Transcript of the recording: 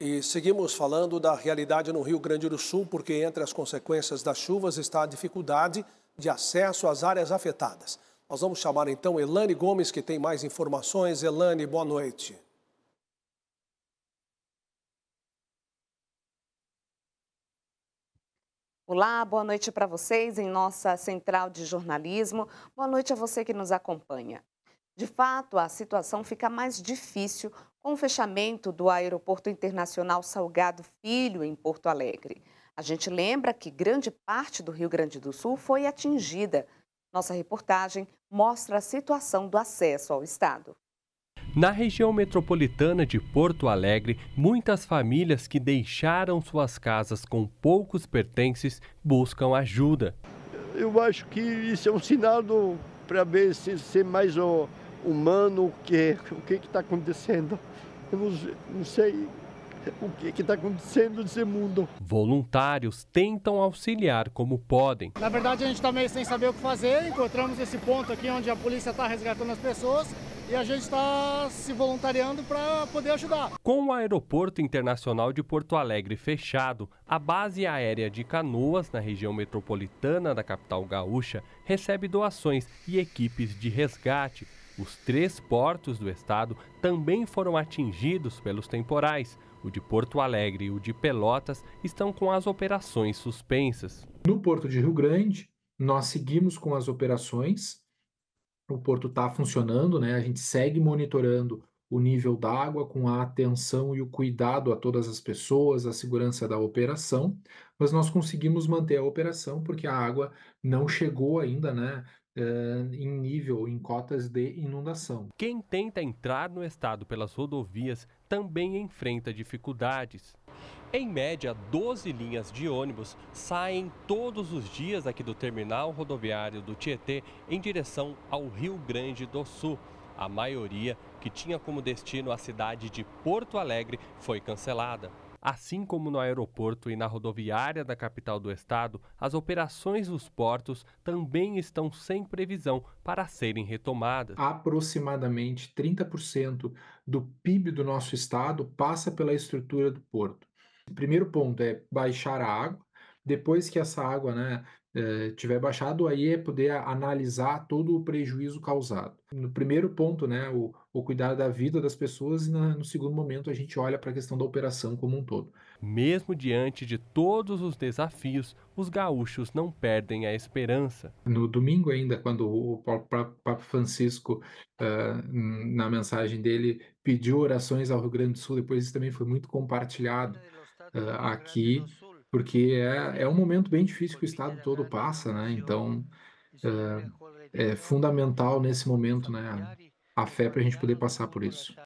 E seguimos falando da realidade no Rio Grande do Sul, porque entre as consequências das chuvas está a dificuldade de acesso às áreas afetadas. Nós vamos chamar então Elane Gomes, que tem mais informações. Elane, boa noite. Olá, boa noite para vocês em nossa central de jornalismo. Boa noite a você que nos acompanha. De fato, a situação fica mais difícil com o fechamento do Aeroporto Internacional Salgado Filho, em Porto Alegre. A gente lembra que grande parte do Rio Grande do Sul foi atingida. Nossa reportagem mostra a situação do acesso ao Estado. Na região metropolitana de Porto Alegre, muitas famílias que deixaram suas casas com poucos pertences buscam ajuda. Eu acho que isso é um sinal para ver se, ser mais o, humano, o que o que está acontecendo. Eu não, não sei o que está acontecendo nesse mundo. Voluntários tentam auxiliar como podem. Na verdade, a gente está meio sem saber o que fazer. Encontramos esse ponto aqui onde a polícia está resgatando as pessoas e a gente está se voluntariando para poder ajudar. Com o Aeroporto Internacional de Porto Alegre fechado, a base aérea de Canoas, na região metropolitana da capital gaúcha, recebe doações e equipes de resgate os três portos do estado também foram atingidos pelos temporais. O de Porto Alegre e o de Pelotas estão com as operações suspensas. No Porto de Rio Grande, nós seguimos com as operações. O porto está funcionando, né? A gente segue monitorando o nível d'água com a atenção e o cuidado a todas as pessoas, a segurança da operação mas nós conseguimos manter a operação porque a água não chegou ainda, né? Eh, em nível, em cotas de inundação. Quem tenta entrar no estado pelas rodovias também enfrenta dificuldades. Em média, 12 linhas de ônibus saem todos os dias aqui do terminal rodoviário do Tietê em direção ao Rio Grande do Sul. A maioria, que tinha como destino a cidade de Porto Alegre, foi cancelada. Assim como no aeroporto e na rodoviária da capital do estado, as operações dos portos também estão sem previsão para serem retomadas. Aproximadamente 30% do PIB do nosso estado passa pela estrutura do porto. O primeiro ponto é baixar a água. Depois que essa água né, é, tiver baixado, aí é poder analisar todo o prejuízo causado. No primeiro ponto, né, o, ou cuidar da vida das pessoas, e na, no segundo momento a gente olha para a questão da operação como um todo. Mesmo diante de todos os desafios, os gaúchos não perdem a esperança. No domingo, ainda, quando o Papa Francisco, uh, na mensagem dele, pediu orações ao Rio Grande do Sul, depois isso também foi muito compartilhado uh, aqui, porque é, é um momento bem difícil que o Estado todo passa, né? Então. Uh, é fundamental nesse momento, né? a fé para a gente poder passar por isso.